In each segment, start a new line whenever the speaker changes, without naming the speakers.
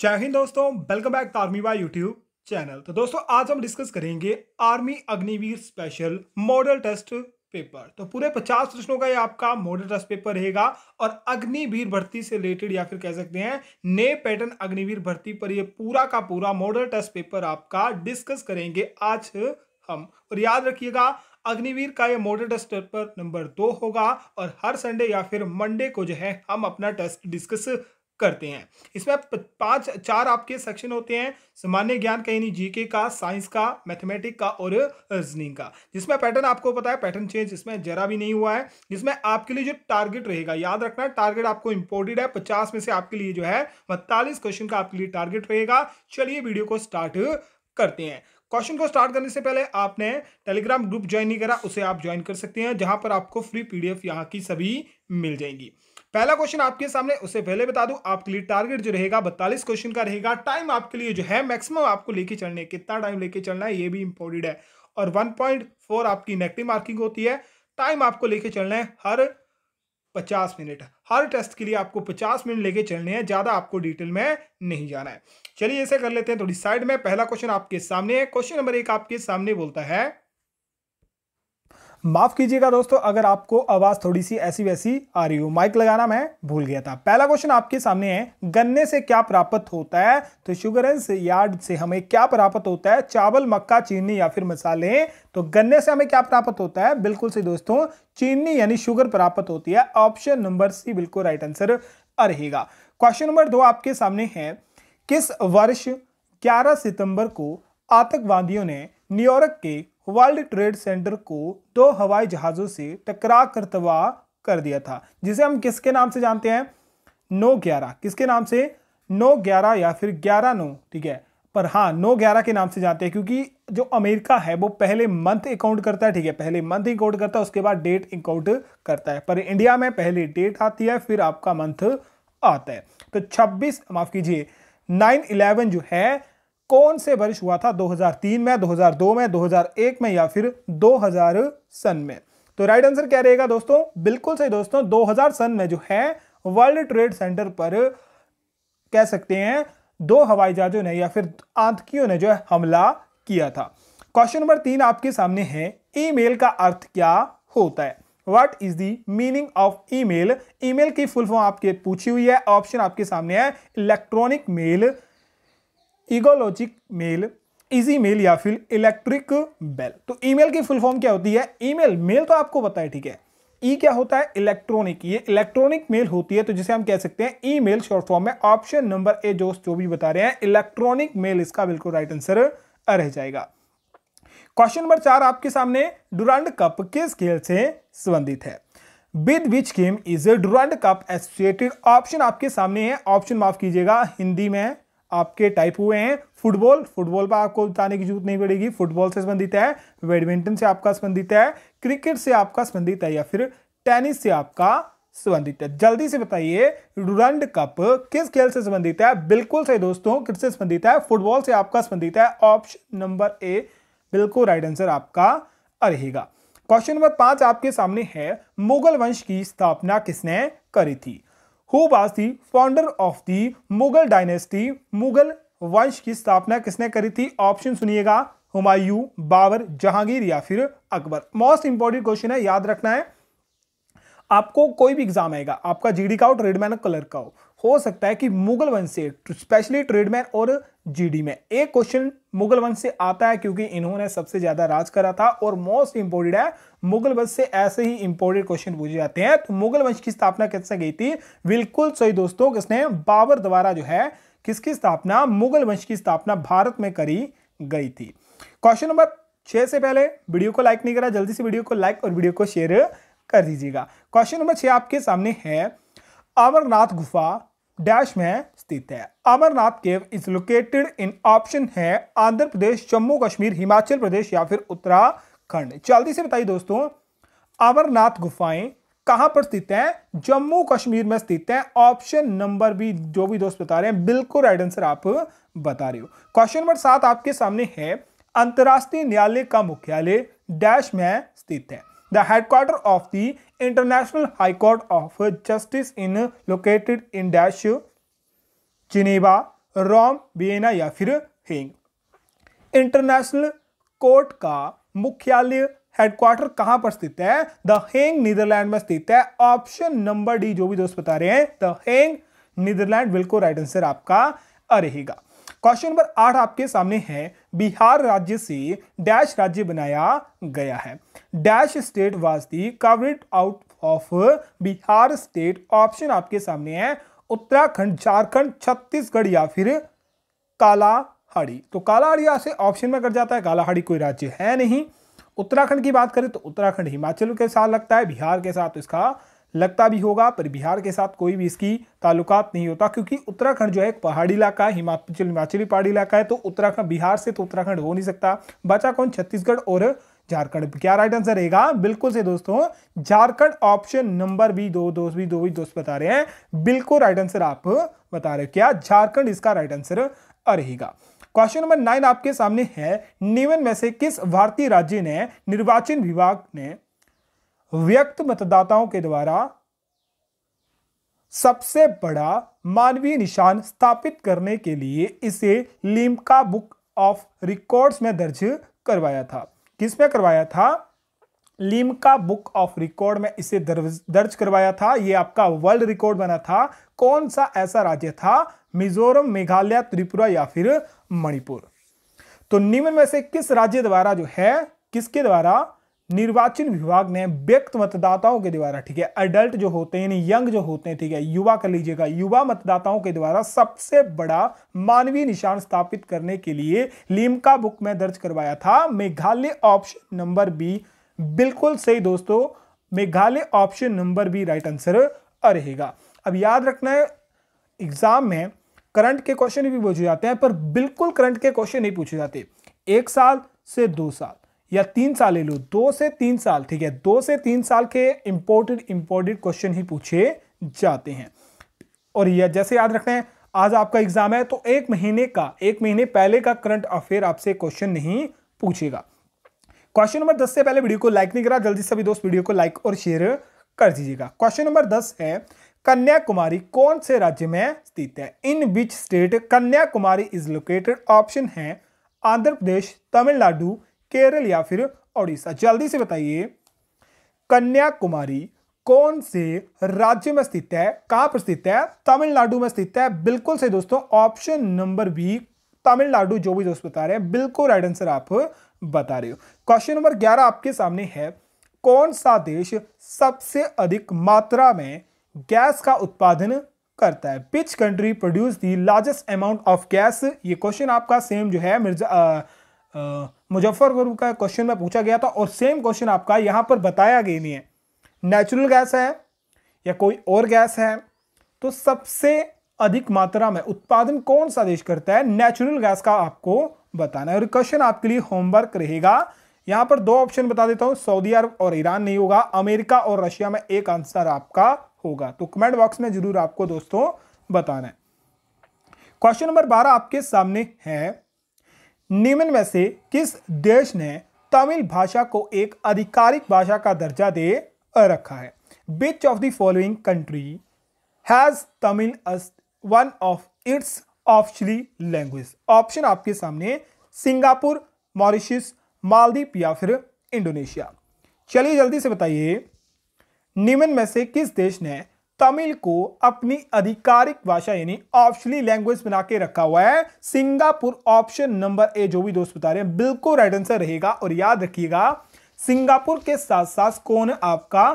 जय हिंद दोस्तों welcome back army by YouTube channel तो दोस्तों आज हम डिस्कस करेंगे army Agniveer special model test paper तो पूरे पचास प्रश्नों का ये आपका मॉडल टेस्ट पेपर रहेगा और अग्निवीर भर्ती से रिलेटेड या फिर कह सकते हैं नए पैटर्न अग्निवीर भर्ती पर ये पूरा का पूरा मॉडल टेस्ट पेपर आपका डिस्कस करेंगे आज हम और याद रखिएगा अग्निवीर का ये मॉडल टेस्ट पेपर नंबर दो होगा और हर संडे या फिर मंडे को जो है हम अपना टेस्ट डिस्कस करते हैं इसमें पांच चार आपके सेक्शन होते हैं सामान्य ज्ञान का यानी जीके का साइंस का मैथमेटिक का और रीजनिंग का जिसमें पैटर्न आपको पता है पैटर्न चेंज इसमें जरा भी नहीं हुआ है जिसमें आपके लिए जो टारगेट रहेगा याद रखना टारगेट आपको इंपोर्टेड है पचास में से आपके लिए जो है बत्तालीस क्वेश्चन का आपके लिए टारगेट रहेगा चलिए वीडियो को स्टार्ट करते हैं क्वेश्चन को स्टार्ट करने से पहले आपने टेलीग्राम ग्रुप ज्वाइन नहीं करा उसे आप ज्वाइन कर सकते हैं जहां पर आपको फ्री पीडीएफ डी यहाँ की सभी मिल जाएंगी पहला क्वेश्चन आपके सामने उससे पहले बता दूं आपके लिए टारगेट जो रहेगा बत्तालीस क्वेश्चन का रहेगा टाइम आपके लिए जो है मैक्सिमम आपको लेके चलने कितना टाइम लेके चलना है ये भी इंपॉर्टेंट है और वन पॉइंट फोर आपकी नेगेटिव मार्किंग होती है टाइम आपको लेके चलना है हर पचास मिनट हर टेस्ट के लिए आपको पचास मिनट लेके चलने हैं ज़्यादा आपको डिटेल में नहीं जाना है चलिए ऐसे कर लेते हैं थोड़ी साइड में पहला क्वेश्चन आपके सामने है क्वेश्चन नंबर एक आपके सामने बोलता है माफ कीजिएगा दोस्तों अगर आपको आवाज थोड़ी सी ऐसी वैसी आ रही हो माइक लगाना मैं भूल गया था पहला क्वेश्चन आपके सामने है गन्ने से क्या प्राप्त होता है तो शुगर एंड यार्ड से हमें क्या प्राप्त होता है चावल मक्का चीनी या फिर मसाले तो गन्ने से हमें क्या प्राप्त होता है बिल्कुल से दोस्तों चीनी यानी शुगर प्राप्त होती है ऑप्शन नंबर सी बिल्कुल राइट आंसर रहेगा क्वेश्चन नंबर दो आपके सामने है किस वर्ष ग्यारह सितंबर को आतंकवादियों ने न्यूयॉर्क के वर्ल्ड ट्रेड सेंटर को दो हवाई जहाज़ों से टकरा कर तबाह कर दिया था जिसे हम किसके नाम से जानते हैं नो ग्यारह किसके नाम से नौ ग्यारह या फिर ग्यारह नौ ठीक है पर हाँ नो ग्यारह के नाम से जानते हैं क्योंकि जो अमेरिका है वो पहले मंथ अकाउंट करता है ठीक है पहले मंथ अकाउंट करता है उसके बाद डेट अकाउंट करता है पर इंडिया में पहले डेट आती है फिर आपका मंथ आता है तो 26 माफ कीजिए इलेवन जो है कौन से वर्ष हुआ था 2003 में 2002 में 2001 में या फिर 2000 सन में तो राइट आंसर क्या रहेगा दोस्तों बिल्कुल सही दोस्तों 2000 सन में जो है वर्ल्ड ट्रेड सेंटर पर कह सकते हैं दो हवाई जहाजों ने या फिर आतंकियों ने जो है हमला किया था क्वेश्चन नंबर तीन आपके सामने है ईमेल का अर्थ क्या होता है what is the meaning of email email की फुल फॉर्म आपके पूछी हुई है ऑप्शन आपके सामने है electronic mail egologic mail easy mail या फिर इलेक्ट्रिक बेल तो ईमेल की फुल फॉर्म क्या होती है ईमेल मेल तो आपको पता है ठीक है ई क्या होता है इलेक्ट्रॉनिक ये इलेक्ट्रॉनिक मेल होती है तो जिसे हम कह सकते हैं ई मेल शॉर्ट फॉर्म में ऑप्शन नंबर ए जो जो भी बता रहे हैं इलेक्ट्रॉनिक मेल इसका बिल्कुल राइट आंसर रह जाएगा क्वेश्चन नंबर चार आपके सामने डुरांड कप किस खेल से संबंधित है with which game is Durand Cup associated option आपके सामने है ऑप्शन माफ कीजिएगा हिंदी में आपके टाइप हुए हैं फुटबॉल फुटबॉल पर आपको बताने की जरूरत नहीं पड़ेगी फुटबॉल से संबंधित है बैडमिंटन से आपका संबंधित है क्रिकेट से आपका संबंधित है या फिर टेनिस से आपका संबंधित है जल्दी से बताइए डुरंड कप किस खेल से संबंधित है बिल्कुल सही दोस्तों किस से संबंधित है फुटबॉल से आपका संबंधित है ऑप्शन नंबर ए बिल्कुल राइट आंसर आपका रहेगा क्वेश्चन नंबर पांच आपके सामने है मुगल वंश की स्थापना किसने करी थी who was the founder of the Mughal dynasty Mughal वंश की स्थापना किसने करी थी ऑप्शन सुनिएगा हुमायूं बाबर जहांगीर या फिर अकबर मोस्ट इंपॉर्टेंट क्वेश्चन है याद रखना है आपको कोई भी एग्जाम आएगा आपका जीडी का हो ट्रेडमैन कलर का हो हो सकता है कि मुगल वंश से स्पेशली ट्रेडमैन और जीडी में एक क्वेश्चन मुगल वंश से आता है क्योंकि इन्होंने सबसे ज्यादा राज करा था और मोस्ट इंपोर्टेड है मुगल वंश से ऐसे ही इंपोर्टेड क्वेश्चन पूछे जाते हैं तो मुगल वंश की स्थापना कैसे गई थी बिल्कुल सही दोस्तों किसने बाबर द्वारा जो है किसकी स्थापना मुगल वंश की स्थापना भारत में करी गई थी क्वेश्चन नंबर छह से पहले वीडियो को लाइक नहीं करा जल्दी से वीडियो को लाइक और वीडियो को शेयर कर दीजिएगा क्वेश्चन नंबर छह आपके सामने है अमरनाथ गुफा डैश में स्थित है Amarnath cave is located in option है आंध्र प्रदेश जम्मू कश्मीर हिमाचल प्रदेश या फिर उत्तराखंड जल्दी से बताइए दोस्तों अमरनाथ गुफाएं कहां पर स्थित है जम्मू कश्मीर में स्थित है ऑप्शन नंबर भी जो भी दोस्त बता रहे हैं बिल्कुल राइट आंसर आप बता रहे हो क्वेश्चन नंबर सात आपके सामने है अंतर्राष्ट्रीय न्यायालय का मुख्यालय डैश में स्थित है The headquarters of the International High Court of Justice in located in dash Geneva Rome Vienna या फिर हेंग इंटरनेशनल कोर्ट का मुख्यालय हेडक्वार्टर कहां पर स्थित है द हेंग नीदरलैंड में स्थित है ऑप्शन नंबर डी जो भी दोस्त बता रहे हैं द हेंग नीदरलैंड बिल्कुल राइट आंसर आपका रहेगा क्वेश्चन नंबर आठ आपके सामने है बिहार राज्य से डैश राज्य बनाया गया है dash state was the carved out of Bihar state option आपके सामने है उत्तराखंड झारखंड छत्तीसगढ़ या फिर कालाहाड़ी तो कालाहाड़ी यहाँ से ऑप्शन में कर जाता है कालाहाड़ी कोई राज्य है नहीं उत्तराखंड की बात करें तो उत्तराखंड हिमाचल के साथ लगता है बिहार के साथ इसका लगता भी होगा पर बिहार के साथ कोई भी इसकी ताल्लुकात नहीं होता क्योंकि उत्तराखंड जो है एक पहाड़ी इलाका है हिमाचल हिमाचली पहाड़ी इलाका है तो उत्तराखंड बिहार से तो उत्तराखंड हो नहीं सकता बचा कौन छत्तीसगढ़ और झारखंड क्या राइट आंसर रहेगा बिल्कुल से दोस्तों झारखंड ऑप्शन नंबर भी दो दोस्त भी दो भी दोस्त बता रहे हैं बिल्कुल राइट आंसर आप बता रहे हो क्या झारखंड इसका राइट आंसर रहेगा क्वेश्चन नंबर नाइन आपके सामने है निवन में से किस भारतीय राज्य ने निर्वाचन विभाग ने व्यक्त मतदाताओं के द्वारा सबसे बड़ा मानवीय निशान स्थापित करने के लिए इसे लिम्का बुक ऑफ रिकॉर्ड्स में दर्ज करवाया था किस पे करवाया था का बुक ऑफ रिकॉर्ड में इसे दर्ज करवाया था ये आपका वर्ल्ड रिकॉर्ड बना था कौन सा ऐसा राज्य था मिजोरम मेघालय त्रिपुरा या फिर मणिपुर तो निम्न में से किस राज्य द्वारा जो है किसके द्वारा निर्वाचन विभाग ने व्यक्त मतदाताओं के द्वारा ठीक है अडल्ट जो होते हैं यंग जो होते हैं ठीक है युवा कर लीजिएगा युवा मतदाताओं के द्वारा सबसे बड़ा मानवीय निशान स्थापित करने के लिए लिमका बुक में दर्ज करवाया था मेघालय ऑप्शन नंबर बी बिल्कुल सही दोस्तों Meghalaya option number B right answer रहेगा अब याद रखना है एग्जाम में करंट के क्वेश्चन भी पूछे जाते हैं पर बिल्कुल करंट के क्वेश्चन नहीं पूछे जाते एक साल से दो साल या तीन साल ले लो दो से तीन साल ठीक है दो से तीन साल के इंपोर्टेड इंपोर्टेड क्वेश्चन ही पूछे जाते हैं और यह जैसे याद रखना है आज आपका एग्जाम है तो एक महीने का एक महीने पहले का करंट अफेयर आपसे क्वेश्चन नहीं पूछेगा क्वेश्चन नंबर दस से पहले वीडियो को लाइक नहीं करा जल्दी सभी दोस्त वीडियो को लाइक और शेयर कर दीजिएगा क्वेश्चन नंबर दस है कन्याकुमारी कौन से राज्य में स्थित है in which state Kanyakumari is located option है आंध्र प्रदेश तमिलनाडु केरल या फिर ओडिशा जल्दी से बताइए कन्याकुमारी कौन से राज्य में स्थित है कहां पर स्थित है तमिलनाडु में स्थित है बिल्कुल सही दोस्तों ऑप्शन नंबर बी तमिलनाडु जो भी दोस्त बता रहे हैं बिल्कुल राइट आंसर आप बता रहे हो क्वेश्चन नंबर ग्यारह आपके सामने है कौन सा देश सबसे अधिक मात्रा में गैस का उत्पादन करता है which country produce the largest amount of gas ये क्वेश्चन आपका सेम जो है मिर्जा आ, आ, मुजफ्फरपुर का क्वेश्चन में पूछा गया था और सेम क्वेश्चन आपका यहाँ पर बताया गया नहीं है नेचुरल गैस है या कोई और गैस है तो सबसे अधिक मात्रा में उत्पादन कौन सा देश करता है नेचुरल गैस का आपको बताना है और क्वेश्चन आपके लिए होमवर्क रहेगा यहाँ पर दो ऑप्शन बता देता हूँ सऊदी अरब और ईरान नहीं होगा अमेरिका और रशिया में एक आंसर आपका होगा तो कमेंट बॉक्स में जरूर आपको दोस्तों बताना है क्वेश्चन नंबर बारह आपके सामने है निम्न में से किस देश ने तमिल भाषा को एक आधिकारिक भाषा का दर्जा दे रखा है which of the following country has Tamil one of its officially language option आपके सामने सिंगापुर मॉरिशस मालदीप या फिर इंडोनेशिया चलिए जल्दी से बताइए निम्न में से किस देश ने तमिल को अपनी आधिकारिक भाषा यानी ऑप्शनली लैंग्वेज बना के रखा हुआ है सिंगापुर ऑप्शन नंबर ए जो भी दोस्त बता रहे हैं बिल्कुल राइट आंसर रहेगा और याद रखिएगा सिंगापुर के साथ साथ कौन आपका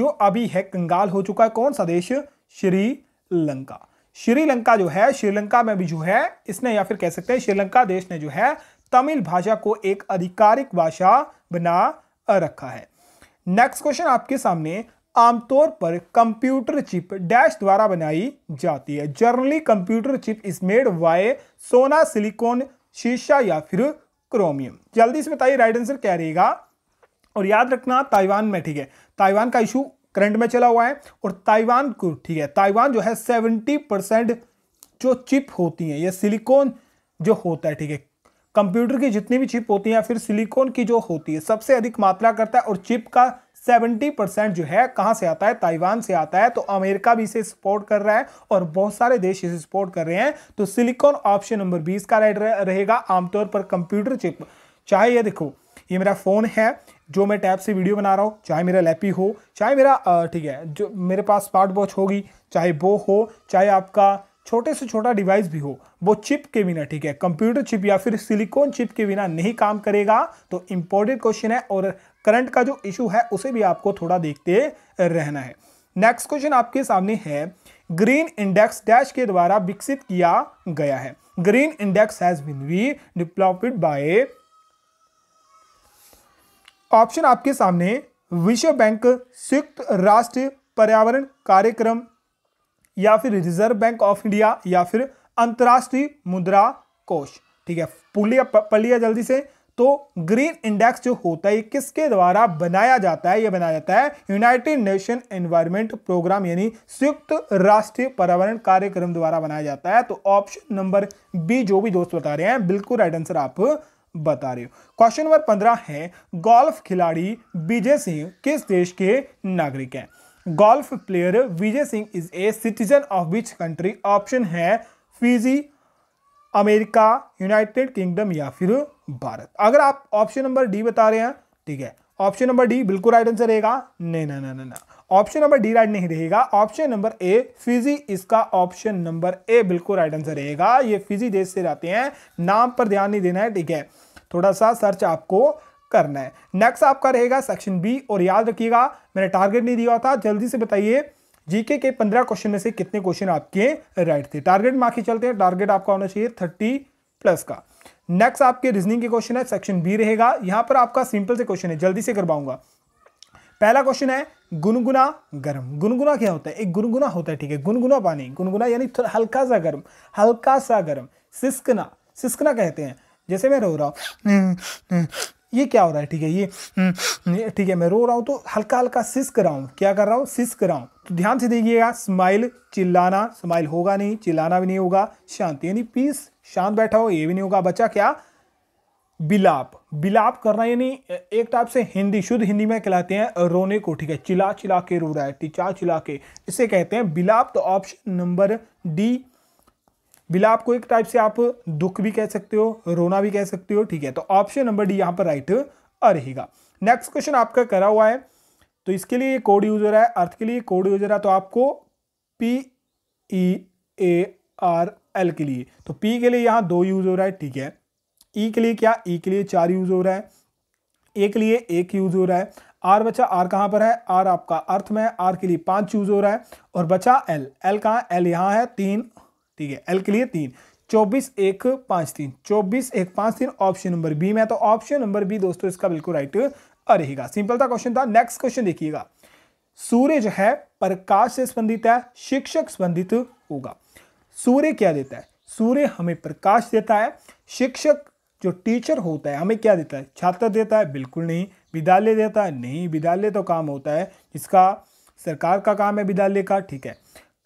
जो अभी है कंगाल हो चुका है कौन सा देश श्रीलंका श्रीलंका जो है श्रीलंका में भी जो है इसने या फिर कह सकते हैं श्रीलंका देश ने जो है तमिल भाषा को एक आधिकारिक भाषा बना रखा है नेक्स्ट क्वेश्चन आपके सामने आमतौर पर कंप्यूटर चिप डैश द्वारा बनाई जाती है generally computer chip is made by सोना सिलिकॉन शीशा या फिर क्रोमियम जल्दी से बताइए राइट आंसर क्या रहेगा और याद रखना ताइवान में ठीक है ताइवान का इशू करंट में चला हुआ है और ताइवान को ठीक है ताइवान जो है सेवेंटी परसेंट जो चिप होती हैं या सिलिकॉन जो होता है ठीक है कंप्यूटर की जितनी भी चिप होती है फिर सिलिकॉन की जो होती है सबसे अधिक मात्रा करता है और चिप का 70 परसेंट जो है कहाँ से आता है ताइवान से आता है तो अमेरिका भी इसे सपोर्ट कर रहा है और बहुत सारे देश इसे सपोर्ट कर रहे हैं तो सिलिकॉन ऑप्शन नंबर बीस का राइट रहेगा आमतौर पर कंप्यूटर चिप चाहे ये देखो ये मेरा फ़ोन है जो मैं टैब से वीडियो बना रहा हूँ चाहे मेरा लैपी हो चाहे मेरा ठीक है जो मेरे पास स्मार्ट वॉच होगी चाहे वो हो चाहे आपका छोटे से छोटा डिवाइस भी हो वो चिप के बिना ठीक है कंप्यूटर चिप या फिर सिलिकॉन चिप के बिना नहीं काम करेगा तो इंपॉर्टेंट क्वेश्चन है और करंट का जो इशू है उसे भी आपको थोड़ा देखते रहना है नेक्स्ट क्वेश्चन आपके सामने है ग्रीन इंडेक्स डैश के द्वारा विकसित किया गया है green index has been we developed by option आपके सामने विश्व बैंक संयुक्त राष्ट्र पर्यावरण कार्यक्रम या फिर रिजर्व बैंक ऑफ इंडिया या फिर अंतर्राष्ट्रीय मुद्रा कोष ठीक है पुलिया पलिया जल्दी से तो ग्रीन इंडेक्स जो होता है किसके द्वारा बनाया जाता है ये बनाया जाता है यूनाइटेड नेशन एनवायरमेंट प्रोग्राम यानी संयुक्त राष्ट्रीय पर्यावरण कार्यक्रम द्वारा बनाया जाता है तो ऑप्शन नंबर बी जो भी दोस्त बता रहे हैं बिल्कुल राइट आंसर आप बता रहे हो क्वेश्चन नंबर पंद्रह है गोल्फ खिलाड़ी विजय सिंह किस देश के नागरिक हैं golf player Vijay Singh is a citizen of which country option है फिजी अमेरिका यूनाइटेड किंगडम या फिर भारत अगर आप ऑप्शन नंबर डी बता रहे हैं ठीक है ऑप्शन नंबर डी बिल्कुल राइट आंसर रहेगा नहीं ना ना ना ऑप्शन नंबर डी राइट नहीं रहेगा ऑप्शन नंबर ए फिजी इसका ऑप्शन नंबर ए बिल्कुल राइट आंसर रहेगा ये फिजी देश से रहते हैं नाम पर ध्यान नहीं देना है ठीक है थोड़ा सा सर्च आपको करना है नेक्स्ट आपका रहेगा सेक्शन बी और याद रखिएगा मैंने टारगेट नहीं दिया था जल्दी से बताइए जीके के पंद्रह क्वेश्चन में से कितने क्वेश्चन आपके राइट थे टारगेट मार्क ही चलते हैं टारगेट आपका होना चाहिए थर्टी प्लस का नेक्स्ट आपके रीजनिंग के क्वेश्चन है सेक्शन बी रहेगा यहाँ पर आपका सिंपल से क्वेश्चन है जल्दी से करवाऊंगा पहला क्वेश्चन है गुनगुना गर्म गुनगुना क्या होता है एक गुनगुना होता है ठीक है गुनगुना पानी गुनगुना यानी थोड़ा हल्का सा गर्म हल्का सा गर्म सिस्कना सिस्कना कहते हैं जैसे मैं रो रहा हूँ ये क्या हो रहा है ठीक है ये हम्म, ठीक है मैं रो रहा हूँ तो हल्का हल्का सिस्क रहा हूँ क्या कर रहा हूँ सिस्क रहा हूँ तो ध्यान से देखिएगा स्माइल चिल्लाना स्माइल होगा नहीं चिल्लाना भी नहीं होगा शांति यानी पीस शांत बैठा हो ये भी नहीं होगा बच्चा क्या बिलाप बिलाप करना यानी एक टाइप से हिंदी शुद्ध हिंदी में कहलाते हैं रोने को ठीक है चिला चिला के रो रहा है टिचा चिला के इसे कहते हैं बिलाप तो ऑप्शन नंबर डी विलाप को एक टाइप से आप दुख भी कह सकते हो रोना भी कह सकते हो ठीक है तो ऑप्शन नंबर डी यहाँ पर राइट रहेगा नेक्स्ट क्वेश्चन आपका करा हुआ है तो इसके लिए कोड यूज हो रहा है अर्थ के लिए कोड यूज हो रहा है तो आपको P E A R L के लिए तो पी के लिए यहाँ दो यूज हो रहा है ठीक है ई e के लिए क्या ई e के लिए चार यूज हो रहा है ए के लिए एक यूज हो रहा है आर बचा आर कहाँ पर है आर आपका अर्थ में आर के लिए पांच यूज हो रहा है और बचा एल एल कहाँ एल यहाँ है तीन ठीक है एल के लिए तीन चौबीस एक पाँच तीन चौबीस एक पाँच तीन ऑप्शन नंबर बी में तो ऑप्शन नंबर बी दोस्तों इसका बिल्कुल राइट रहेगा सिंपल था क्वेश्चन था नेक्स्ट क्वेश्चन देखिएगा सूर्य जो है प्रकाश से संबंधित है शिक्षक संबंधित होगा सूर्य क्या देता है सूर्य हमें प्रकाश देता है शिक्षक जो टीचर होता है हमें क्या देता है छात्र देता है बिल्कुल नहीं विद्यालय देता है नहीं विद्यालय तो काम होता है इसका सरकार का काम है विद्यालय का ठीक है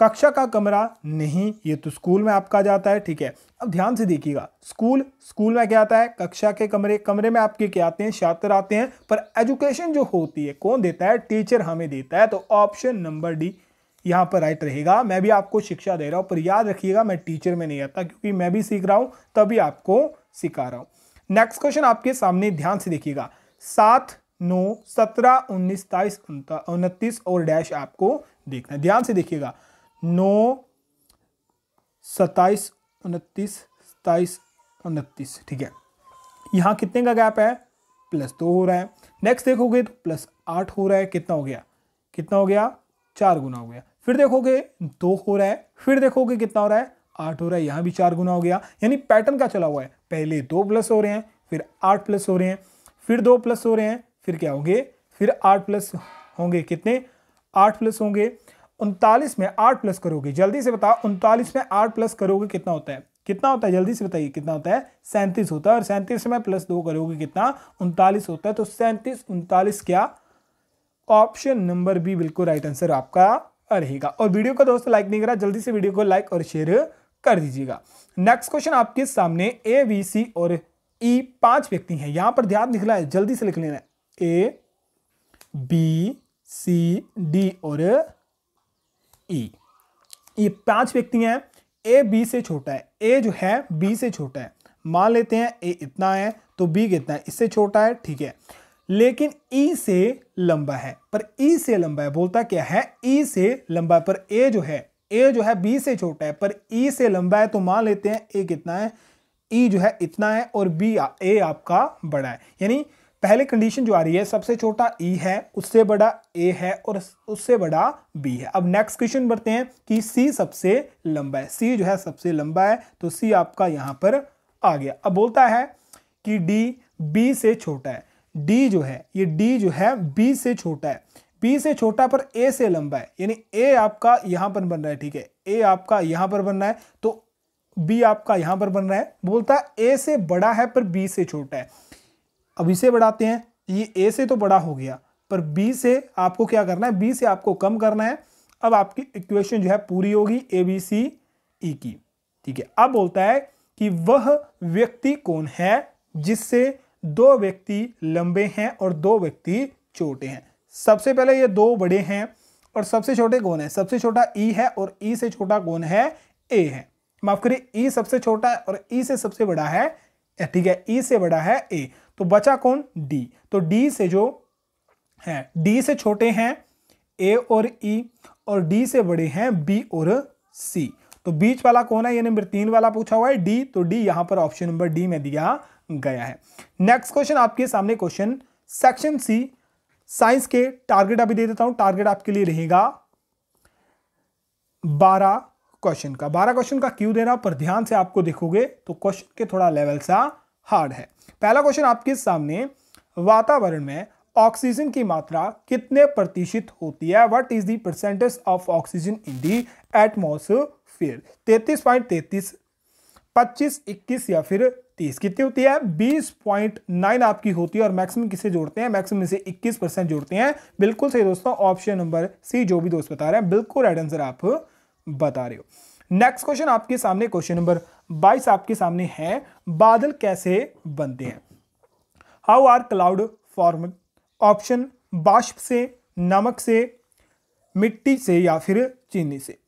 कक्षा का कमरा नहीं ये तो स्कूल में आपका जाता है ठीक है अब ध्यान से देखिएगा स्कूल स्कूल में क्या आता है कक्षा के कमरे कमरे में आपके क्या आते हैं छात्र आते हैं पर एजुकेशन जो होती है कौन देता है टीचर हमें देता है तो ऑप्शन नंबर डी यहाँ पर राइट रहेगा मैं भी आपको शिक्षा दे रहा हूँ पर याद रखिएगा मैं टीचर में नहीं आता क्योंकि मैं भी सीख रहा हूँ तभी आपको सिखा रहा हूँ नेक्स्ट क्वेश्चन आपके सामने ध्यान से देखिएगा सात नौ सत्रह उन्नीस ताईस उनतीस और डैश आपको देखना ध्यान से देखिएगा नौ सत्ताईस उनतीस सत्ताईस उनतीस ठीक है यहाँ कितने का गैप है प्लस दो हो रहा है नेक्स्ट देखोगे तो प्लस आठ हो रहा है कितना हो गया कितना हो गया चार गुना हो गया फिर देखोगे दो हो रहा है फिर देखोगे कितना हो रहा है आठ हो रहा है यहाँ भी चार गुना हो गया यानी पैटर्न का चला हुआ है पहले दो प्लस हो रहे हैं फिर आठ प्लस हो रहे हैं फिर दो प्लस हो रहे हैं फिर क्या होंगे फिर आठ प्लस होंगे कितने आठ प्लस होंगे उनतालीस में आठ प्लस करोगे जल्दी से बताओ उनतालीस में आठ प्लस करोगे कितना होता है कितना होता है जल्दी से बताइए कितना होता है सैंतीस होता है और सैंतीस में प्लस दो करोगे कितना उनतालीस होता है तो सैंतीस उनतालीस क्या ऑप्शन नंबर बी बिल्कुल राइट आंसर आपका रहेगा और वीडियो को दोस्तों लाइक नहीं करा जल्दी से वीडियो को लाइक और शेयर कर दीजिएगा नेक्स्ट क्वेश्चन आपके सामने ए बी सी और ई e, पांच व्यक्ति हैं यहां पर ध्यान निकला है जल्दी से लिख लेना ए बी सी डी और ई e. ये e पांच व्यक्ति हैं ए बी से छोटा है ए जो है बी से छोटा है मान लेते हैं ए इतना है तो बी कितना है इससे छोटा है ठीक है लेकिन ई e से लंबा है पर ई से लंबा है बोलता क्या है ई से लंबा है पर ए जो है ए जो है बी से छोटा है पर ई से लंबा है तो मान लेते हैं ए कितना है ई जो है इतना है और बी ए आपका बड़ा है यानी पहले कंडीशन जो आ रही है सबसे छोटा ई e है उससे बड़ा ए है और उससे बड़ा बी है अब नेक्स्ट क्वेश्चन बढ़ते हैं कि सी सबसे लंबा है सी जो है सबसे लंबा है तो सी आपका यहाँ पर आ गया अब बोलता है कि डी बी से छोटा है डी जो है ये डी जो है बी से छोटा है बी से छोटा पर ए से लंबा है यानी ए आपका यहाँ पर बन रहा है ठीक है ए आपका यहाँ पर बन रहा है तो बी आपका यहाँ पर बन रहा है बोलता है ए से बड़ा है पर बी से छोटा है अब इसे बढ़ाते हैं तो ये ए से तो बड़ा हो गया पर बी से आपको क्या करना है बी से आपको कम करना है अब आपकी इक्वेशन जो है पूरी होगी ए बी सी ई की ठीक है अब बोलता है कि वह व्यक्ति कौन है जिससे दो व्यक्ति लंबे हैं और दो व्यक्ति छोटे हैं सबसे पहले ये दो बड़े हैं और सबसे छोटे कौन है सबसे छोटा ई e है और ई e से छोटा कौन है ए है माफ करिए ई e सबसे छोटा है और ई से सबसे बड़ा है ठीक है ई से बड़ा है ए तो बचा कौन डी तो डी से जो है डी से छोटे हैं ए और ई e, और डी से बड़े हैं बी और सी तो बीच वाला कौन है ये नंबर तीन वाला पूछा हुआ है डी तो डी यहां पर ऑप्शन नंबर डी में दिया गया है नेक्स्ट क्वेश्चन आपके सामने क्वेश्चन सेक्शन सी साइंस के टारगेट अभी दे देता हूं टारगेट आपके लिए रहेगा बारह क्वेश्चन का बारह क्वेश्चन का क्यों दे रहा पर ध्यान से आपको देखोगे तो क्वेश्चन के थोड़ा लेवल सा हार्ड है पहला क्वेश्चन आपके सामने वातावरण में ऑक्सीजन की मात्रा कितने प्रतिशत होती है what is the percentage of oxygen in the atmosphere तैतीस पॉइंट तैतीस पच्चीस इक्कीस या फिर तीस कितनी होती है बीस पॉइंट नाइन आपकी होती है और मैक्सिमम किसे जोड़ते हैं मैक्सिमम इसे इक्कीस परसेंट जोड़ते हैं बिल्कुल सही दोस्तों ऑप्शन नंबर सी जो भी दोस्त बता रहे हैं बिल्कुल राइट आंसर आप बता रहे हो नेक्स्ट क्वेश्चन आपके सामने क्वेश्चन नंबर बाईस आपके सामने है बादल कैसे बनते हैं how are cloud form option बाष्प से नमक से मिट्टी से या फिर चीनी से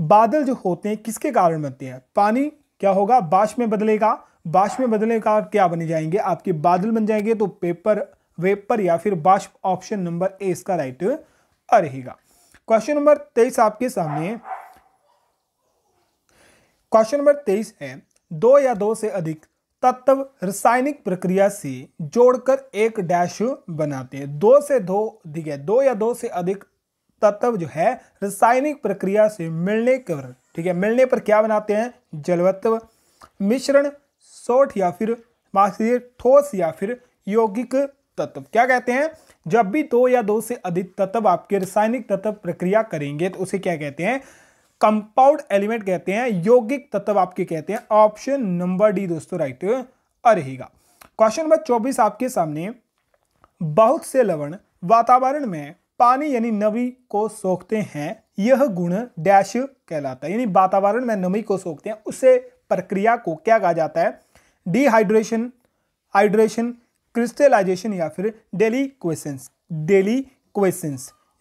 बादल जो होते हैं किसके कारण बनते हैं पानी क्या होगा बाष्प में बदलेगा बाष्प में बदलने का क्या बने जाएंगे आपके बादल बन जाएंगे तो पेपर वेपर या फिर बाष्प ऑप्शन नंबर ए इसका राइट रहेगा क्वेश्चन नंबर तेईस आपके सामने क्वेश्चन नंबर तेईस है दो या दो से अधिक तत्व रासायनिक प्रक्रिया से जोड़कर एक डैश बनाते हैं दो से दो दिखे दो या दो से अधिक तत्व जो है रासायनिक प्रक्रिया से मिलने पर ठीक है मिलने पर क्या बनाते हैं जलवत्व मिश्रण सोठ या फिर ठोस या फिर यौगिक तत्व क्या कहते हैं जब भी दो या दो से अधिक तत्व आपके रासायनिक तत्व प्रक्रिया करेंगे तो उसे क्या कहते हैं कंपाउंड एलिमेंट कहते हैं यौगिक तत्व आपके कहते हैं ऑप्शन नंबर डी दोस्तों राइट रहेगा क्वेश्चन नंबर चौबीस आपके सामने बहुत से लवण वातावरण में पानी यानी नमी को सोखते हैं यह गुण डैश कहलाता है यानी वातावरण में नमी को सोखते हैं उसे प्रक्रिया को क्या कहा जाता है डिहाइड्रेशन हाइड्रेशन क्रिस्टलाइजेशन या फिर डेली क्वेश्चन डेली क्वेश्चन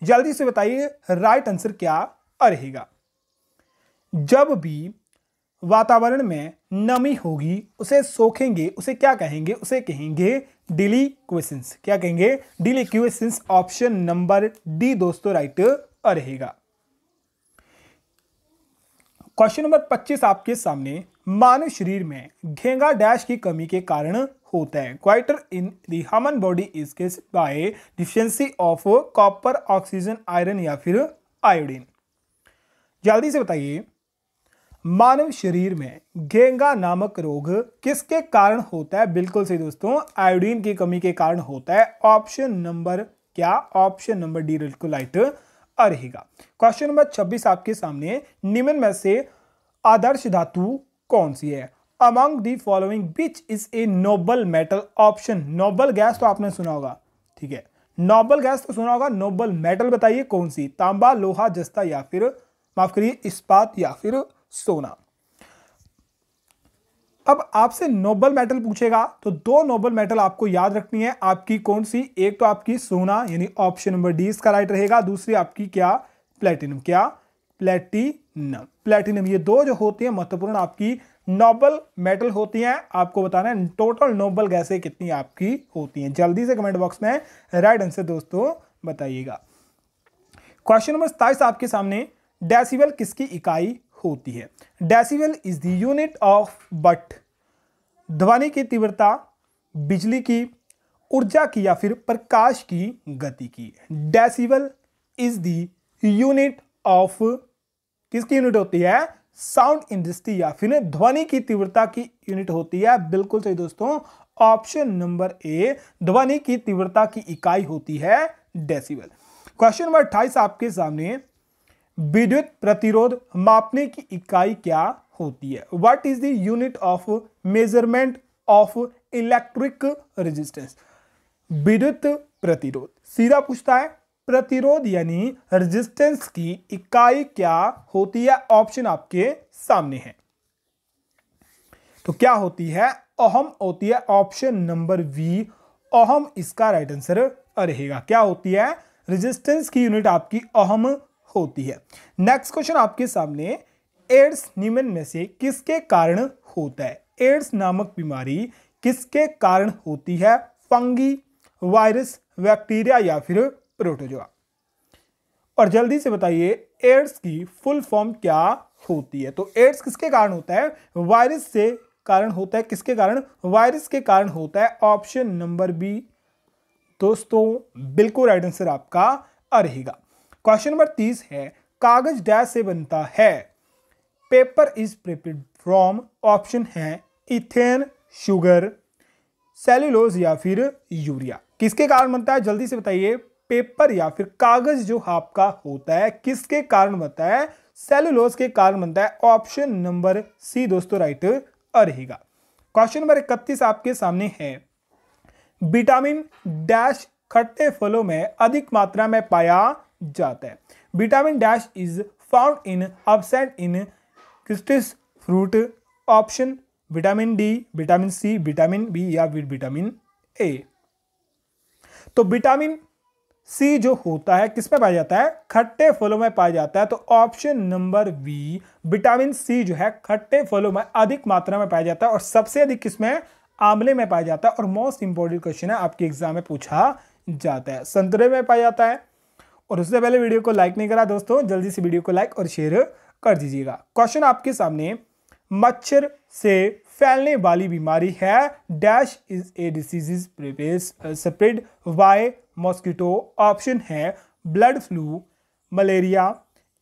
जल्दी से बताइए राइट आंसर क्या रहेगा जब भी वातावरण में नमी होगी उसे सोखेंगे उसे क्या कहेंगे उसे कहेंगे डिली क्वेश्चंस क्या कहेंगे daily questions option number D दोस्तों राइट रहेगा क्वेश्चन नंबर 25 आपके सामने मानव शरीर में घेंगा डैश की कमी के कारण होता है goitre in the human body is caused by deficiency of copper oxygen iron या फिर आयोडीन जल्दी से बताइए मानव शरीर में गेंगा नामक रोग किसके कारण होता है बिल्कुल सही दोस्तों आयोडीन की कमी के कारण होता है ऑप्शन नंबर क्या ऑप्शन नंबर डी बिल्कुल राइट रहेगा क्वेश्चन नंबर 26 आपके सामने निम्न में से आदर्श धातु कौन सी है among the following which is a noble metal option noble gas तो आपने सुना होगा ठीक है नोबल गैस तो सुना होगा नोबल मेटल बताइए कौन सी तांबा लोहा जस्ता या फिर माफ करिए इस्पात या फिर सोना अब आपसे नोबल मेटल पूछेगा तो दो नोबल मेटल आपको याद रखनी है आपकी कौन सी एक तो आपकी सोना यानी ऑप्शन नंबर डी इसका राइट रहेगा दूसरी आपकी क्या प्लेटिनम क्या प्लेटिनम प्लेटिनम ये दो जो होती हैं महत्वपूर्ण आपकी नोबल मेटल होती हैं आपको बताना है टोटल नोबल गैसें कितनी आपकी होती हैं जल्दी से कमेंट बॉक्स में राइट आंसर दोस्तों बताइएगा क्वेश्चन नंबर सताइस आपके सामने डेसिबल किसकी इकाई होती है decibel is the unit of but ध्वनि की तीव्रता बिजली की ऊर्जा की या फिर प्रकाश की गति की decibel is the unit of किसकी यूनिट होती है साउंड इंडस्ट्री या फिर ध्वनि की तीव्रता की यूनिट होती है बिल्कुल सही दोस्तों ऑप्शन नंबर ए ध्वनि की तीव्रता की इकाई होती है डेसिबल क्वेश्चन नंबर अट्ठाईस आपके सामने विद्युत प्रतिरोध मापने की इकाई क्या होती है what is the unit of measurement of electric resistance विद्युत प्रतिरोध सीधा पूछता है प्रतिरोध यानी रेजिस्टेंस की इकाई क्या होती है ऑप्शन आपके सामने है तो क्या होती है अहम होती है ऑप्शन नंबर वी अहम इसका राइट आंसर रहेगा क्या होती है रेजिस्टेंस की यूनिट आपकी अहम होती है नेक्स्ट क्वेश्चन आपके सामने एड्स निम्न में से किसके कारण होता है एड्स नामक बीमारी किसके कारण होती है फंगी वायरस बैक्टीरिया या फिर प्रोटोजोआ और जल्दी से बताइए एड्स की फुल फॉर्म क्या होती है तो एड्स किसके कारण होता है वायरस से कारण होता है किसके कारण वायरस के कारण होता है ऑप्शन नंबर बी दोस्तों बिल्कुल राइट आंसर आपका रहेगा क्वेश्चन नंबर तीस है कागज डैश से बनता है paper is prepared from option है इथेन शुगर सेल्यूलोज या फिर यूरिया किसके कारण बनता है जल्दी से बताइए पेपर या फिर कागज जो आपका होता है किसके कारण बनता है सेल्यूलोज के कारण बनता है ऑप्शन नंबर सी दोस्तों राइट रहेगा क्वेश्चन नंबर इकतीस आपके सामने है विटामिन डैश खट्टे फलों में अधिक मात्रा में पाया जाता है vitamin dash is found in absent in क्रिस्टिस fruit option vitamin D vitamin C vitamin B या विटामिन ए तो विटामिन सी जो होता है किसमें पाया जाता है खट्टे फलों में पाया जाता है तो option number B vitamin C जो है खट्टे फलों में अधिक मात्रा में पाया जाता है और सबसे अधिक किसमें आंवले में पाया जाता है और मोस्ट इंपॉर्टेंट क्वेश्चन है आपके एग्जाम में पूछा जाता है संतरे में पाया जाता है और उससे पहले वीडियो को लाइक नहीं करा दोस्तों जल्दी से वीडियो को लाइक और शेयर कर दीजिएगा क्वेश्चन आपके सामने मच्छर से फैलने वाली बीमारी है dash is a disease spread by mosquito option है ब्लड फ्लू मलेरिया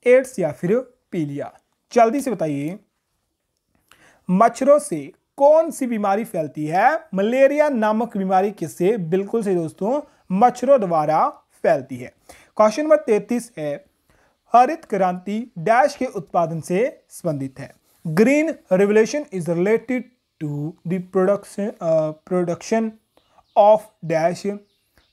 एड्स या फिर पीलिया जल्दी से बताइए मच्छरों से कौन सी बीमारी फैलती है मलेरिया नामक बीमारी किससे बिल्कुल से दोस्तों मच्छरों द्वारा फैलती है क्वेश्चन नंबर तैतीस है हरित क्रांति डैश के उत्पादन से संबंधित है green revolution is related to production production of dash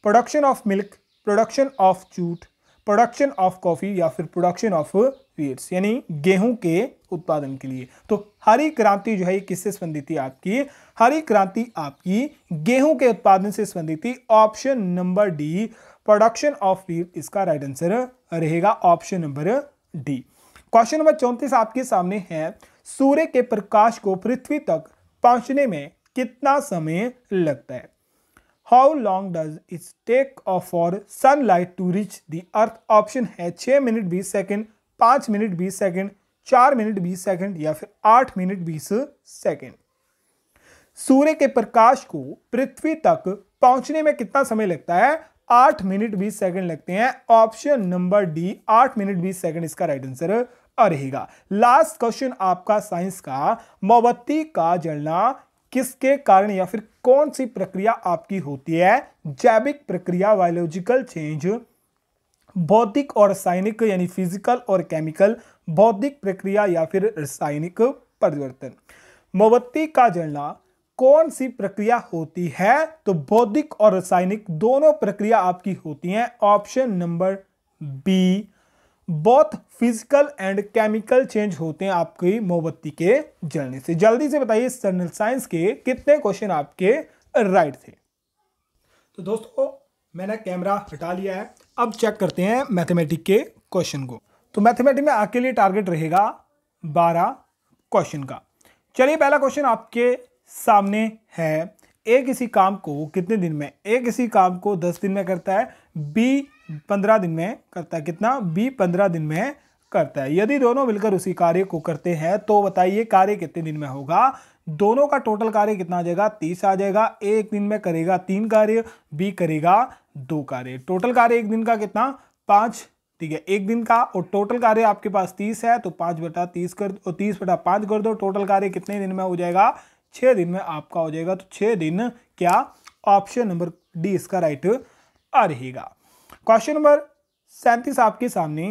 production of milk production of jute production of coffee या फिर प्रोडक्शन ऑफ वीट्स यानी गेहूं के उत्पादन के लिए तो हरी क्रांति जो है किससे संबंधित थी आपकी हरी क्रांति आपकी गेहूं के उत्पादन से संबंधित थी option number D production of wheat इसका राइट आंसर रहेगा option number D question number चौंतीस आपके सामने है सूर्य के प्रकाश को पृथ्वी तक पहुंचने में कितना समय लगता है how long does its take of for sunlight to reach the earth option है छ मिनट बीस सेकेंड पांच मिनट बीस सेकेंड चार मिनट बीस सेकेंड या फिर आठ मिनट बीस सेकेंड सूर्य के प्रकाश को पृथ्वी तक पहुंचने में कितना समय लगता है आठ मिनट बीस सेकंड लगते हैं ऑप्शन नंबर डी आठ मिनट बीस सेकंड इसका राइट आंसर रहेगा लास्ट क्वेश्चन आपका साइंस का मोमबत्ती का जलना किसके कारण या फिर कौन सी प्रक्रिया आपकी होती है जैविक प्रक्रिया बायोलॉजिकल चेंज भौतिक और रासायनिक यानी फिजिकल और केमिकल भौतिक प्रक्रिया या फिर रासायनिक परिवर्तन मोमबत्ती का जलना कौन सी प्रक्रिया होती है तो बौद्धिक और रासायनिक दोनों प्रक्रिया आपकी होती हैं ऑप्शन नंबर बी बहुत फिजिकल एंड केमिकल चेंज होते हैं आपकी मोमबत्ती के जलने से जल्दी से बताइए जनरल साइंस के कितने क्वेश्चन आपके राइट थे तो दोस्तों मैंने कैमरा हटा लिया है अब चेक करते हैं मैथमेटिक के क्वेश्चन को तो मैथमेटिक में आपके लिए टारगेट रहेगा बारह क्वेश्चन का चलिए पहला क्वेश्चन आपके सामने है ए किसी काम को कितने दिन में ए किसी काम को दस दिन में करता है बी पंद्रह दिन में करता है कितना बी पंद्रह दिन में करता है यदि दोनों मिलकर उसी कार्य को करते हैं तो बताइए कार्य कितने दिन में होगा दोनों का टोटल कार्य कितना आ जाएगा तीस आ जाएगा ए एक दिन में करेगा तीन कार्य बी करेगा दो कार्य टोटल कार्य एक दिन का कितना पाँच ठीक है एक दिन का और टोटल कार्य आपके पास तीस है तो पाँच बटा तीस कर तीस बटा पाँच कर दो टोटल कार्य कितने दिन में हो जाएगा छः दिन में आपका हो जाएगा तो छः दिन क्या ऑप्शन नंबर डी इसका राइट आ रहेगा क्वेश्चन नंबर सैंतीस आपके सामने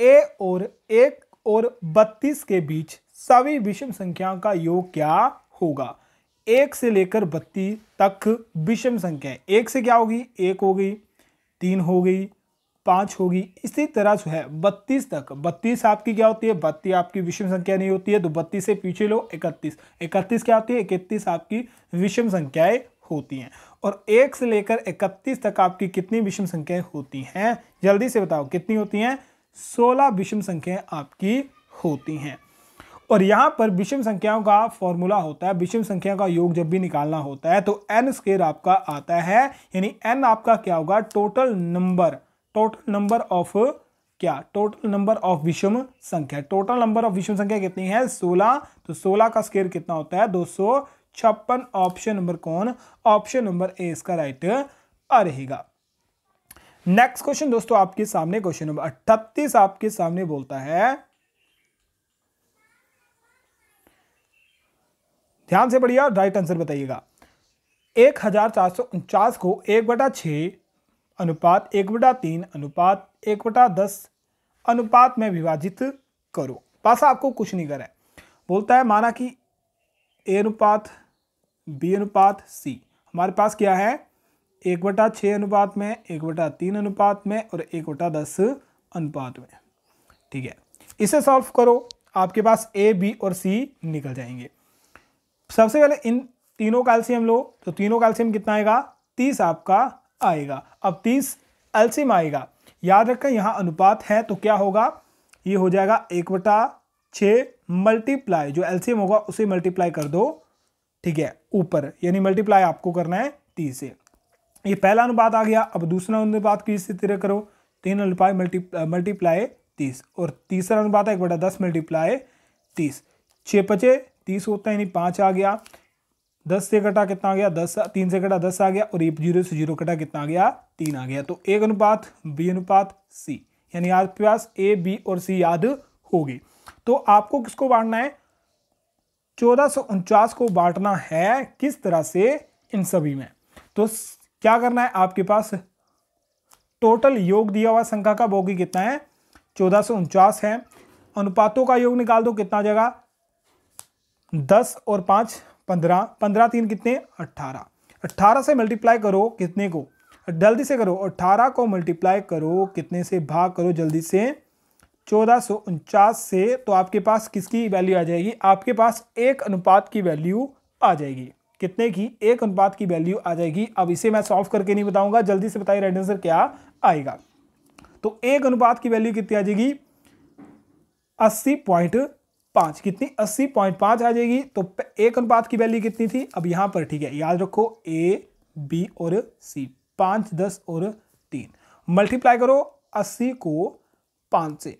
ए और एक और बत्तीस के बीच सभी विषम संख्याओं का योग क्या होगा एक से लेकर बत्तीस तक विषम संख्या एक से क्या होगी एक हो गई तीन हो गई पाँच होगी इसी तरह जो है बत्तीस तक बत्तीस आपकी क्या होती है बत्तीस आपकी विषम संख्या नहीं होती है तो बत्तीस से पीछे लो इकतीस इकतीस क्या होती है इकतीस आपकी विषम संख्याएं होती हैं और एक से लेकर इकतीस तक आपकी कितनी विषम संख्याएं होती हैं जल्दी से बताओ कितनी होती हैं सोलह विषम संख्याएं आपकी होती हैं और यहाँ पर विषम संख्याओं का फॉर्मूला होता है विषम संख्या का योग जब भी निकालना होता है तो एन स्केयर आपका आता है यानी एन आपका क्या होगा total number total number of क्या टोटल नंबर ऑफ विषम संख्या टोटल नंबर ऑफ विषम संख्या कितनी है सोलह तो सोलह का स्केयर कितना होता है दो सौ छप्पन ऑप्शन नंबर कौन ऑप्शन नंबर ए इसका राइट आ रहेगा नेक्स्ट क्वेश्चन दोस्तों आपके सामने क्वेश्चन नंबर अट्ठतीस आपके सामने बोलता है ध्यान से बढ़िया राइट आंसर बताइएगा एक हजार चार सौ उनचास को एक बटा छः अनुपात एक बटा तीन अनुपात एक बटा दस अनुपात में विभाजित करो पास आपको कुछ नहीं करा है बोलता है माना कि ए अनुपात बी अनुपात सी हमारे पास क्या है एक बटा छः अनुपात में एक बटा तीन अनुपात में और एक बटा दस अनुपात में ठीक है इसे सॉल्व करो आपके पास ए बी और सी निकल जाएंगे सबसे पहले इन तीनों कैल्शियम लो तो तीनों कैल्शियम कितना आएगा तीस आपका आएगा अब तीस एल्सियम आएगा याद रखें यहाँ अनुपात है तो क्या होगा ये हो जाएगा एक बटा छ मल्टीप्लाई जो एल्सियम होगा उसे मल्टीप्लाई कर दो ठीक है ऊपर यानी मल्टीप्लाई आपको करना है तीस से ये पहला अनुपात आ गया अब दूसरा अनुपात किस तरह करो तीन अनुपात मल्टी मल्टीप्लाई तीस और तीसरा अनुपात है एक बटा दस मल्टीप्लाई तीस छः पचे तीस होता है यानी पाँच आ गया दस से कटा कितना आ गया दस तीन से कटा दस आ गया और ये जीरो से जीरो कटा कितना आ गया तीन आ गया तो एक अनुपात बी अनुपात सी यानी आपके पास ए बी और सी याद होगी तो आपको किसको बांटना है चौदह सौ उनचास को बांटना है किस तरह से इन सभी में तो क्या करना है आपके पास टोटल योग दिया हुआ संख्या का बोगी कितना है चौदह सौ उनचास है अनुपातों का योग निकाल दो कितना जगह दस और पांच पंद्रह पंद्रह तीन कितने अट्ठारह अट्ठारह से मल्टीप्लाई करो कितने को जल्दी से करो अट्ठारह को मल्टीप्लाई करो कितने से भाग करो जल्दी से चौदह सौ उनचास से तो आपके पास किसकी वैल्यू आ जाएगी आपके पास एक अनुपात की वैल्यू आ जाएगी कितने की एक अनुपात की वैल्यू आ जाएगी अब इसे मैं सॉल्व करके नहीं बताऊंगा जल्दी से बताइए राइट आंसर क्या आएगा तो एक अनुपात की वैल्यू कितनी आ जाएगी अस्सी पॉइंट पाँच कितनी अस्सी पॉइंट पाँच आ जाएगी तो एक अनुपात की वैल्यू कितनी थी अब यहाँ पर ठीक है याद रखो ए बी और सी पाँच दस और तीन मल्टीप्लाई करो अस्सी को पाँच से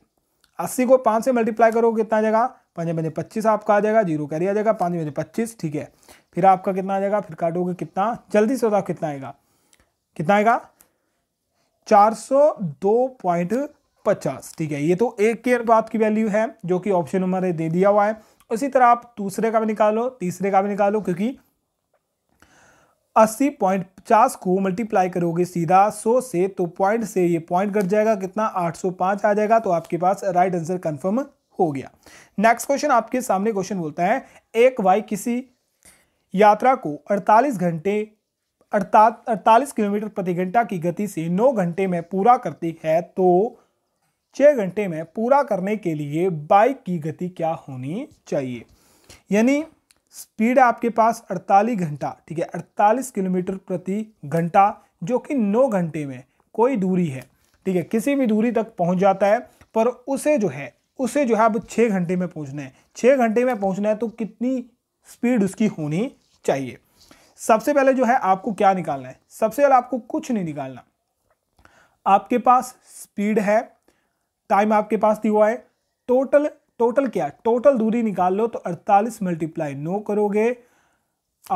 अस्सी को पाँच से मल्टीप्लाई करो कितना आ जाएगा पाँच बजे पच्चीस आपका आ जाएगा जीरो कैरी आ जाएगा पाँच बजे पच्चीस ठीक है फिर आपका कितना आ जाएगा फिर काटोगे कितना जल्दी से होता कितना आएगा कितना आएगा चार सौ दो पॉइंट पचास ठीक है ये तो एक के अनुपात की वैल्यू है जो कि ऑप्शन नंबर दे दिया हुआ है उसी तरह आप दूसरे का भी निकालो तीसरे का भी निकालो क्योंकि अस्सी पॉइंट पचास को मल्टीप्लाई करोगे सीधा सौ से तो पॉइंट से ये पॉइंट कट जाएगा कितना आठ सौ पाँच आ जाएगा तो आपके पास राइट आंसर कंफर्म हो गया नेक्स्ट क्वेश्चन आपके सामने क्वेश्चन बोलता है एक वाई किसी यात्रा को 48 घंटे अड़तालीस किलोमीटर प्रति घंटा की गति से 9 घंटे में पूरा करती है तो छः घंटे में पूरा करने के लिए बाइक की गति क्या होनी चाहिए यानी स्पीड आपके पास 48 घंटा ठीक है 48 किलोमीटर प्रति घंटा जो कि 9 घंटे में कोई दूरी है ठीक है किसी भी दूरी तक पहुंच जाता है पर उसे जो है उसे जो है अब छः घंटे में पहुंचना है छः घंटे में पहुंचना है तो कितनी स्पीड उसकी होनी चाहिए सबसे पहले जो है आपको क्या निकालना है सबसे पहले आपको कुछ नहीं निकालना आपके पास स्पीड है टाइम आपके पास दी हुआ है टोटल टोटल क्या टोटल दूरी निकाल लो तो अड़तालीस मल्टीप्लाई नौ करोगे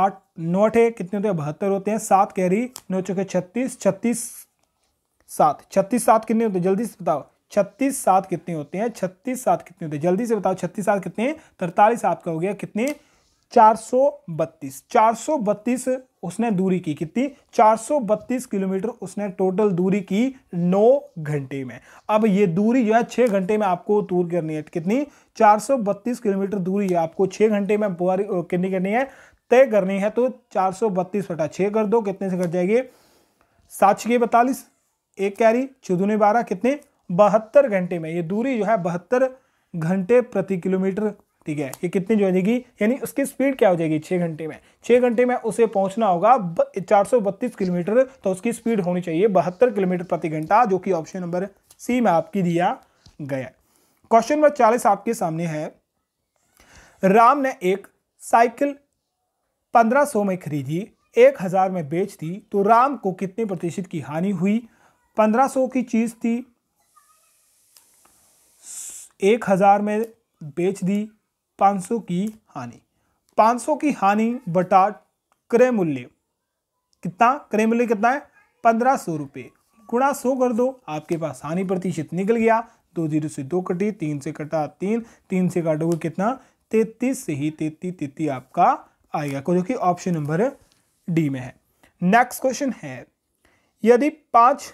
आठ नौ अठे कितने होते हैं बहत्तर होते हैं सात कैरी नौ चौके छत्तीस छत्तीस सात छत्तीस सात कितने होते हैं जल्दी से बताओ छत्तीस सात कितने होते हैं छत्तीस सात कितने होते हैं जल्दी से बताओ छत्तीस सात कितने तरतालीस आपका हो गया कितने 432 432 उसने दूरी की कितनी 432 किलोमीटर उसने टोटल दूरी की 9 घंटे में अब ये दूरी जो है 6 घंटे में आपको दूर करनी है कितनी 432 किलोमीटर दूरी है आपको 6 घंटे में पूरी कितनी करनी है तय करनी है तो 432 बटा छः कर दो कितने से कट जाएगी सात छः बतालीस एक कैरी चौदूनी बारह कितने बहत्तर घंटे में ये दूरी जो है बहत्तर घंटे प्रति किलोमीटर ठीक है ये कितनी जो जाएगी यानी उसकी स्पीड क्या हो जाएगी छः घंटे में छः घंटे में उसे पहुंचना होगा चार किलोमीटर तो उसकी स्पीड होनी चाहिए बहत्तर किलोमीटर प्रति घंटा जो कि ऑप्शन नंबर सी में आपकी दिया गया क्वेश्चन नंबर चालीस आपके सामने है राम ने एक साइकिल पंद्रह में खरीदी एक में बेच दी तो राम को कितने प्रतिशत की हानि हुई पंद्रह की चीज़ थी एक हज़ार में बेच दी 500 की हानि 500 की हानि बटा क्रय मूल्य कितना क्रय मूल्य कितना है पंद्रह सौ रुपये गुणा सौ कर दो आपके पास हानि प्रतिशत निकल गया दो जीरो से दो कटी तीन से कटा तीन तीन से काटोगे कितना तैतीस से ही तेती तेती आपका आएगा जो कि ऑप्शन नंबर डी में है नेक्स्ट क्वेश्चन है यदि पाँच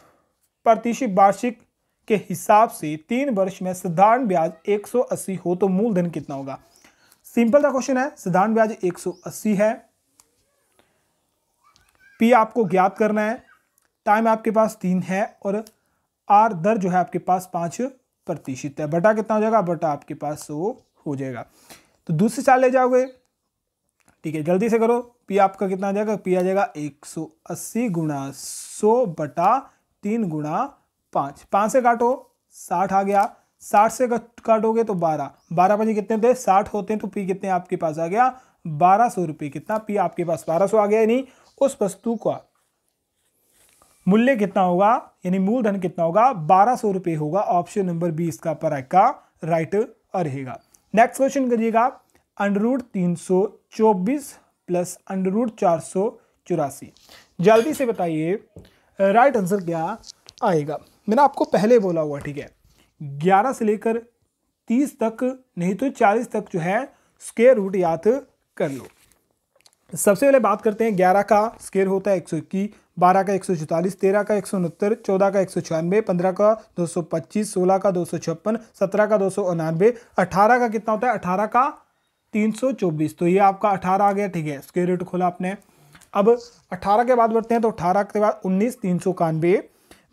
प्रतिशत वार्षिक के हिसाब से तीन वर्ष में साधारण ब्याज 180 हो तो मूलधन कितना होगा सिंपल सा क्वेश्चन है सिद्धांत ब्याज 180 है पी आपको ज्ञात करना है टाइम आपके पास तीन है और आर दर जो है आपके पास पांच प्रतिशत है बटा कितना हो जाएगा बटा आपके पास सो हो जाएगा तो दूसरी साल ले जाओगे ठीक है जल्दी से करो पी आपका कितना आ जाएगा पी आ जाएगा 180 सौ अस्सी गुणा सौ बटा तीन गुणा पांच पांच से काटो साठ आ गया साठ से काटोगे तो बारह बारह बजे कितने थे साठ होते हैं तो पी कितने आपके पास आ गया बारह सौ रुपये कितना पी आपके पास बारह सौ आ गया यानी उस वस्तु का मूल्य कितना होगा यानी मूलधन कितना होगा बारह सौ रुपये होगा ऑप्शन नंबर बी इसका पर का राइट रहेगा नेक्स्ट क्वेश्चन करिएगा अंडरूट तीन सौ चौबीस प्लस अंडरूट चार सौ चौरासी जल्दी से बताइए राइट आंसर क्या आएगा मैंने आपको पहले बोला हुआ ठीक है ग्यारह से लेकर तीस तक नहीं तो चालीस तक जो है स्केयर रूट याद कर लो सबसे पहले बात करते हैं ग्यारह का स्केयर होता है एक सौ इक्कीस बारह का एक सौ 144, तेरह का एक सौ उनहत्तर चौदह का एक सौ छियानवे पंद्रह का दो सौ पच्चीस सोलह का दो सौ छप्पन सत्रह का दो सौ उनानवे अठारह का कितना होता है अठारह का तीन सौ चौबीस तो ये आपका अठारह आ गया ठीक है स्केयर रूट खोला आपने अब अठारह के बाद बढ़ते हैं तो अठारह के बाद उन्नीस तीन सौ इक्यानवे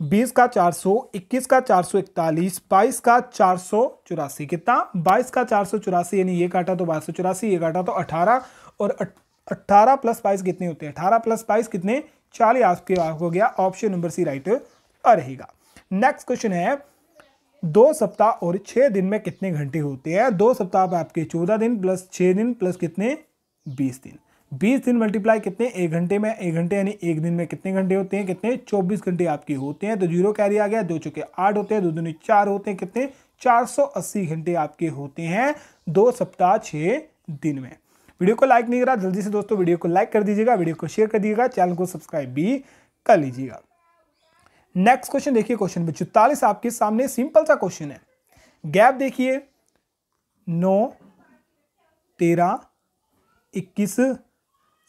बीस का चार सौ इक्कीस का चार सौ इकतालीस बाईस का चार सौ चौरासी कितना बाईस का चार सौ चौरासी यानी ये काटा तो बाईस सौ चौरासी ये काटा तो अठारह और अठारह प्लस बाईस कितने होते हैं अठारह प्लस बाईस कितने चालीस आपके हो गया ऑप्शन नंबर सी राइट रहेगा नेक्स्ट क्वेश्चन है दो सप्ताह और छः दिन में कितने घंटे होते हैं दो सप्ताह आपके चौदह दिन प्लस छः दिन प्लस कितने बीस दिन बीस दिन मल्टीप्लाई कितने एक घंटे में एक घंटे यानी एक दिन में कितने घंटे होते हैं कितने चौबीस घंटे आपके होते हैं तो जीरो कैरी आ गया दो चुके आठ होते हैं दो दिन चार होते हैं कितने 480 घंटे आपके होते हैं दो सप्ताह छः दिन में वीडियो को लाइक नहीं करा जल्दी से दोस्तों वीडियो को लाइक कर दीजिएगा वीडियो को शेयर कर दीजिएगा चैनल को सब्सक्राइब भी कर लीजिएगा नेक्स्ट क्वेश्चन देखिए क्वेश्चन नंबर चौतालीस आपके सामने सिंपल सा क्वेश्चन है गैप देखिए नौ तेरह इक्कीस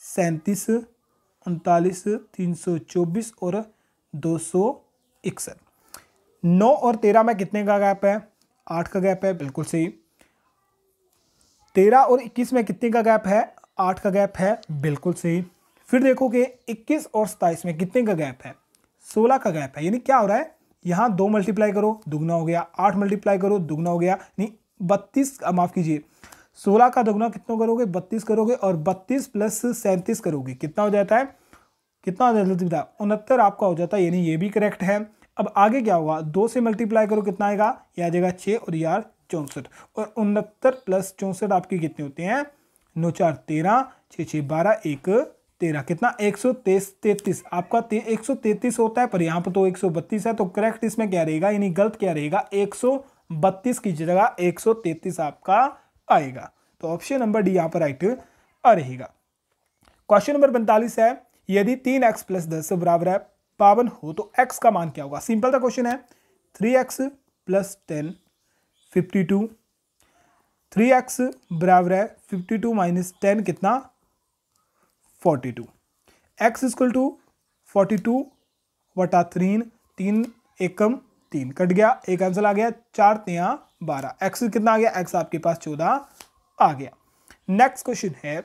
सैंतीस उनतालीस तीन सौ चौबीस और दो सौ इकसठ नौ और तेरह में कितने का गैप है आठ का गैप है बिल्कुल सही तेरह और इक्कीस में कितने का गैप है आठ का गैप है बिल्कुल सही फिर देखो कि इक्कीस और सताइस में कितने का गैप है सोलह का गैप है यानी क्या हो रहा है यहाँ दो मल्टीप्लाई करो दुगना हो गया आठ मल्टीप्लाई करो दुगना हो गया यानी बत्तीस माफ़ कीजिए सोलह का दोगुना कितना करोगे बत्तीस करोगे और बत्तीस प्लस सैंतीस करोगे कितना हो जाता है कितना हो जाता है उनहत्तर आपका हो जाता है यानी ये भी करेक्ट है अब आगे क्या होगा दो से मल्टीप्लाई करो कितना आएगा ये आ जाएगा छः और यार चौंसठ और उनहत्तर प्लस चौंसठ आपके कितने होते हैं नौ चार तेरह छः छः बारह एक तेरह कितना एक सौ तेईस आपका ते, एक सौ तैतीस होता है पर यहाँ पर तो एक सौ बत्तीस है तो करेक्ट इसमें क्या रहेगा यानी गलत क्या रहेगा एक सौ बत्तीस की जगह एक सौ तैतीस आपका आएगा तो ऑप्शन नंबर डी यहाँ पर राइट रहेगा क्वेश्चन नंबर पैंतालीस है यदि तीन एक्स प्लस दस बराबर है बावन हो तो एक्स का मान क्या होगा सिंपल सा क्वेश्चन है three X plus ten fifty two three X बराबर है फिफ्टी टू माइनस टेन कितना forty two X equal to forty two वटा थ्रीन तीन एकम तीन कट गया एक आंसर आ गया चार तिया बारह एक्स कितना आ गया एक्स आपके पास चौदह आ गया नेक्स्ट क्वेश्चन है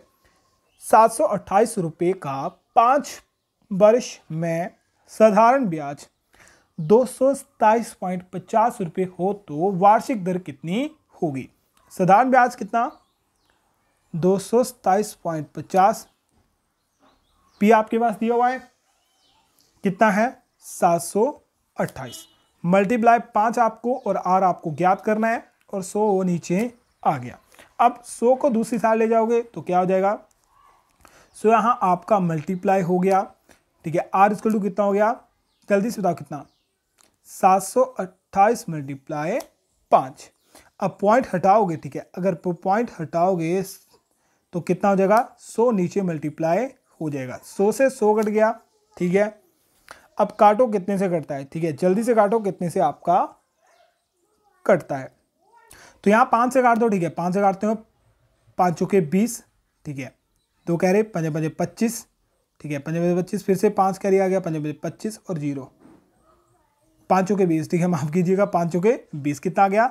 सात सौ अट्ठाईस रुपये का पाँच वर्ष में साधारण ब्याज दो सौ सताईस पॉइंट पचास रुपये हो तो वार्षिक दर कितनी होगी साधारण ब्याज कितना दो सौ सताईस पॉइंट पचास पी आपके पास दिया हुआ है कितना है सात सौ अट्ठाईस मल्टीप्लाई पाँच आपको और आर आपको ज्ञात करना है और सो वो नीचे आ गया अब सो को दूसरी साइड ले जाओगे तो क्या हो जाएगा सो यहाँ आपका मल्टीप्लाई हो गया ठीक है आर स्कल टू कितना हो गया जल्दी से बताओ कितना सात सौ अट्ठाईस मल्टीप्लाई पाँच अब पॉइंट हटाओगे ठीक है अगर पॉइंट हटाओगे तो कितना हो जाएगा सो नीचे मल्टीप्लाई हो जाएगा सो से सो कट गया ठीक है अब काटो कितने से कटता है ठीक है जल्दी से काटो कितने से आपका कटता है तो यहाँ पाँच से काट दो ठीक है पाँच से काटते हो पाँच चौके बीस ठीक है दो कह रहे पंजे पंजे पच्चीस ठीक है पंजे पंजे पच्चीस फिर से पाँच कैरी आ गया पंजे पंजे पच्चीस और जीरो पाँच चौके बीस ठीक है माफ़ कीजिएगा पाँच चौके बीस कितना आ गया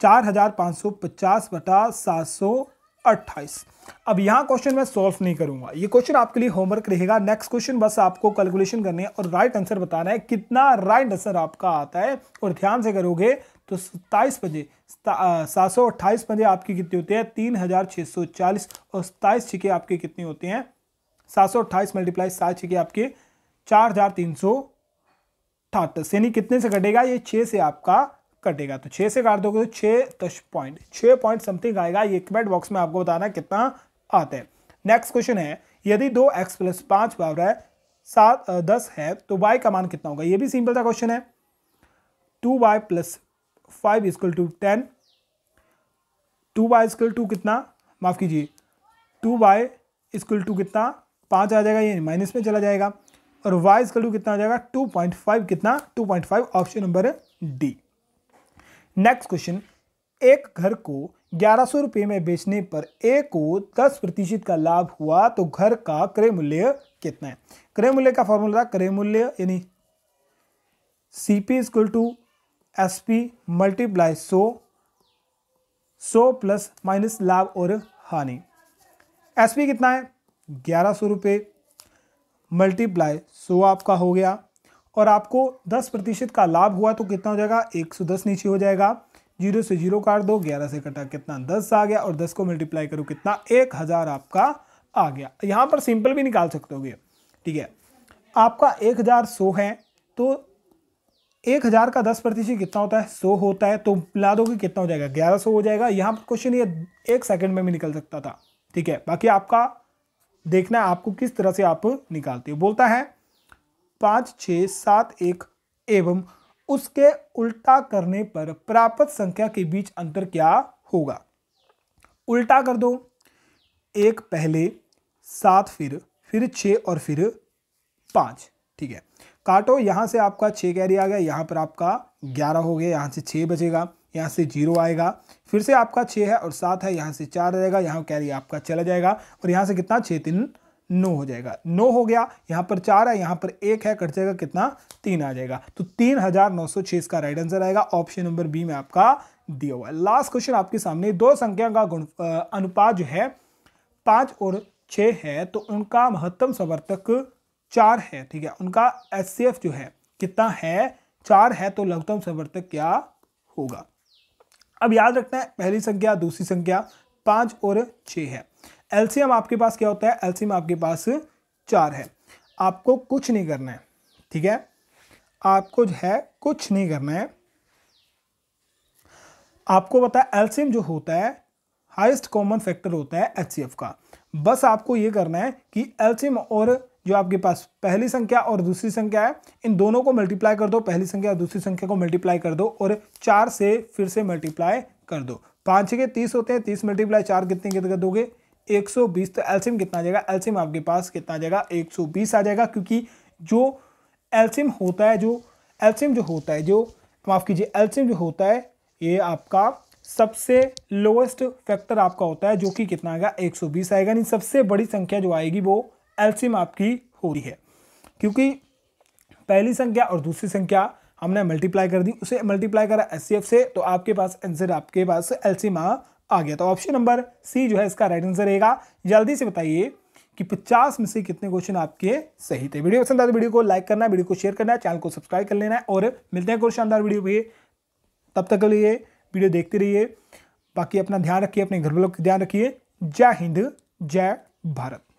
चार हज़ार पाँच सौ पचास बटा सात सौ अट्ठाईस अब यहाँ क्वेश्चन मैं सॉल्व नहीं करूंगा ये क्वेश्चन आपके लिए होमवर्क रहेगा नेक्स्ट क्वेश्चन बस आपको कैलकुलेशन करने और राइट आंसर बताना है कितना राइट आंसर आपका आता है और ध्यान से करोगे तो सत्ताईस पंजे सात सौ अट्ठाईस पंजे आपके कितने होते हैं तीन हज़ार छः सौ चालीस और सत्ताईस छिके आपके कितने होते हैं सात सौ अट्ठाईस मल्टीप्लाई सात छिके आपके चार हज़ार तीन सौ अठहत्तर यानी कितने से कटेगा ये छः से आपका कटेगा तो छः से काट दोगे तो छः दश पॉइंट छः पॉइंट समथिंग आएगा ये कमेंट बॉक्स में आपको बताना कितना आता है नेक्स्ट क्वेश्चन है यदि दो एक्स प्लस पाँच बराबर है सात दस है तो वाई का मान कितना होगा ये भी सिंपल सा क्वेश्चन है two Y plus five equal to ten two Y equal to कितना माफ़ कीजिए टू वाई इजकल टू कितना पाँच आ जाएगा ये माइनस में चला जाएगा और वाई इजकल टू कितना आ जाएगा टू पॉइंट फाइव कितना two point five option number D next question एक घर को ग्यारह सौ रुपये में बेचने पर ए को दस प्रतिशत का लाभ हुआ तो घर का क्रय मूल्य कितना है क्रय मूल्य का फॉर्मूला था क्रय मूल्य यानी C P equal to S P multiply सो सो प्लस माइनस लाभ और हानि एस पी कितना है ग्यारह सौ रुपये मल्टीप्लाई सो आपका हो गया और आपको दस प्रतिशत का लाभ हुआ तो कितना हो जाएगा एक सौ दस नीचे हो जाएगा जीरो से जीरो काट दो ग्यारह से कटा कितना दस आ गया और दस को मल्टीप्लाई करो कितना एक हज़ार आपका आ गया यहाँ पर सिंपल भी निकाल सकते हो ठीक है आपका एक हज़ार सौ है तो एक हज़ार का दस प्रतिशत कितना होता है सौ होता है तो मिला दोगे कितना हो जाएगा ग्यारह सौ हो जाएगा यहाँ पर क्वेश्चन ये एक सेकेंड में भी निकल सकता था ठीक है बाकी आपका देखना है आपको किस तरह से आप निकालते हो बोलता है पाँच छः सात एक एवं उसके उल्टा करने पर प्राप्त संख्या के बीच अंतर क्या होगा उल्टा कर दो एक पहले सात फिर फिर छः और फिर पाँच ठीक है काटो यहाँ से आपका छः कैरी आ गया यहाँ पर आपका ग्यारह हो गया यहाँ से छः बचेगा यहाँ से जीरो आएगा फिर से आपका छः है और सात है यहाँ से चार रहेगा यहाँ कैरी आपका चला जाएगा और यहाँ से कितना छः तीन नो हो जाएगा नो हो गया यहाँ पर चार है यहाँ पर एक है कट जाएगा कितना तीन आ जाएगा तो तीन हजार नौ सौ छह इसका राइट आंसर आएगा ऑप्शन नंबर बी में आपका दिया हुआ है लास्ट क्वेश्चन आपके सामने दो संख्या का गुण अनुपात जो है पाँच और छः है तो उनका महत्तम समर्थक चार है ठीक है उनका एस जो है कितना है चार है तो लघुतम समर्थक क्या होगा अब याद रखना है पहली संख्या दूसरी संख्या पाँच और छः है एलसीएम आपके पास क्या होता है एलसीएम आपके पास चार है आपको कुछ नहीं करना है ठीक है आपको जो है कुछ नहीं करना है आपको पता है एलसीएम जो होता है हाईएस्ट कॉमन फैक्टर होता है एच का बस आपको ये करना है कि एलसीएम और जो आपके पास पहली संख्या और दूसरी संख्या है इन दोनों को मल्टीप्लाई कर दो पहली संख्या और दूसरी संख्या को मल्टीप्लाई कर दो और चार से फिर से मल्टीप्लाई कर दो पाँच के तीस होते हैं तीस मल्टीप्लाई चार कितने कितने दोगे 120 तो एल्सियम कितना आ जाएगा एल्सियम आपके पास कितना आ जाएगा 120 आ जाएगा क्योंकि जो एल्सियम होता है जो एल्सियम जो होता है जो माफ़ कीजिए एल्सियम जो होता है ये आपका सबसे लोएस्ट फैक्टर आपका होता है जो कि कितना आएगा 120 आएगा नहीं सबसे बड़ी संख्या जो आएगी वो एल्सियम आपकी हो रही है क्योंकि पहली संख्या और दूसरी संख्या हमने मल्टीप्लाई कर दी उसे मल्टीप्लाई करा एस से तो आपके पास आंसर आपके पास एल्सियम आ आ गया तो ऑप्शन नंबर सी जो है इसका राइट आंसर रहेगा जल्दी से बताइए कि 50 में से कितने क्वेश्चन आपके सही थे वीडियो पसंद आए तो वीडियो को लाइक करना वीडियो को शेयर करना चैनल को सब्सक्राइब कर लेना है और मिलते हैं कोई शानदार वीडियो पे तब तक के लिए वीडियो देखते रहिए बाकी अपना ध्यान रखिए अपने घर वालों का ध्यान रखिए जय हिंद जय भारत